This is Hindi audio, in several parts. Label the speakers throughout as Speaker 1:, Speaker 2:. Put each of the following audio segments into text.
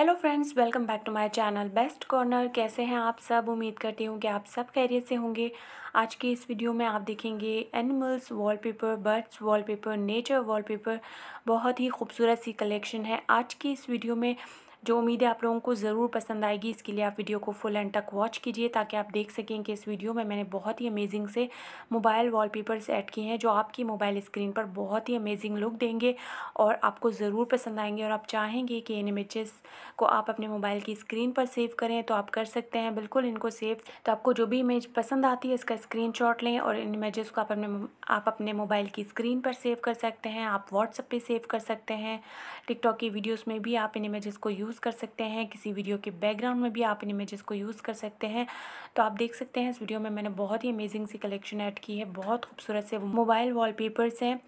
Speaker 1: hello friends welcome back to my channel best corner कैसे हैं आप सब उम्मीद करती हूँ कि आप सब खैरियत से होंगे आज की इस वीडियो में आप देखेंगे animals wallpaper birds wallpaper nature wallpaper बहुत ही खूबसूरत सी कलेक्शन है आज की इस वीडियो में जो उम्मीद है आप लोगों को ज़रूर पसंद आएगी इसके लिए आप वीडियो को फुल एंड तक वॉच कीजिए ताकि आप देख सकें कि इस वीडियो में मैंने बहुत ही अमेजिंग से मोबाइल वॉलपेपर्स ऐड किए हैं जो आपकी मोबाइल स्क्रीन पर बहुत ही अमेजिंग लुक देंगे और आपको ज़रूर पसंद आएंगे और आप चाहेंगे कि इन इमेजेस को आप अपने मोबाइल की स्क्रीन पर सेव करें तो आप कर सकते हैं बिल्कुल इनको सेव तो आपको जो भी इमेज पसंद आती है इसका स्क्रीन लें और इन इमेजेस को आप अपने आप अपने मोबाइल की स्क्रीन पर सेव कर सकते हैं आप व्हाट्सअप पर सेव कर सकते हैं टिकटॉक की वीडियोज़ में भी आप इन इमेजेस को यूज़ यूज़ कर सकते हैं किसी वीडियो के बैकग्राउंड में भी आप इन इमेजेस को यूज़ कर सकते हैं तो आप देख सकते हैं इस वीडियो में मैंने बहुत ही अमेजिंग सी कलेक्शन ऐड की है बहुत खूबसूरत से मोबाइल वॉलपेपर्स हैं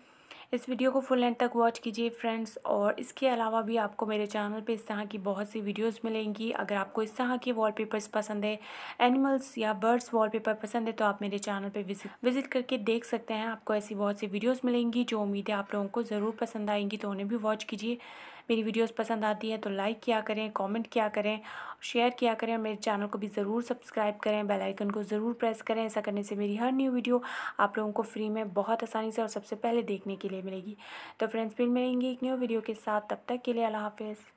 Speaker 1: इस वीडियो को फुल एंड तक वॉच कीजिए फ्रेंड्स और इसके अलावा भी आपको मेरे चैनल पे इस तरह की बहुत सी वीडियोस मिलेंगी अगर आपको इस तरह के वॉलपेपर्स पसंद है एनिमल्स या बर्ड्स वॉलपेपर पसंद है तो आप मेरे चैनल पे विजिट विजिट करके देख सकते हैं आपको ऐसी बहुत सी वीडियोस मिलेंगी जो उम्मीद है आप लोगों को ज़रूर पसंद आएंगी तो उन्हें भी वॉच कीजिए मेरी वीडियोस पसंद आती है तो लाइक किया करें कमेंट किया करें शेयर किया करें और मेरे चैनल को भी ज़रूर सब्सक्राइब करें बेल आइकन को ज़रूर प्रेस करें ऐसा करने से मेरी हर न्यू वीडियो आप लोगों को फ्री में बहुत आसानी से और सबसे पहले देखने के लिए मिलेगी तो फ्रेंड्स फिर मिलेंगी एक न्यू वीडियो के साथ तब तक के लिए अल्लाह हाफिज़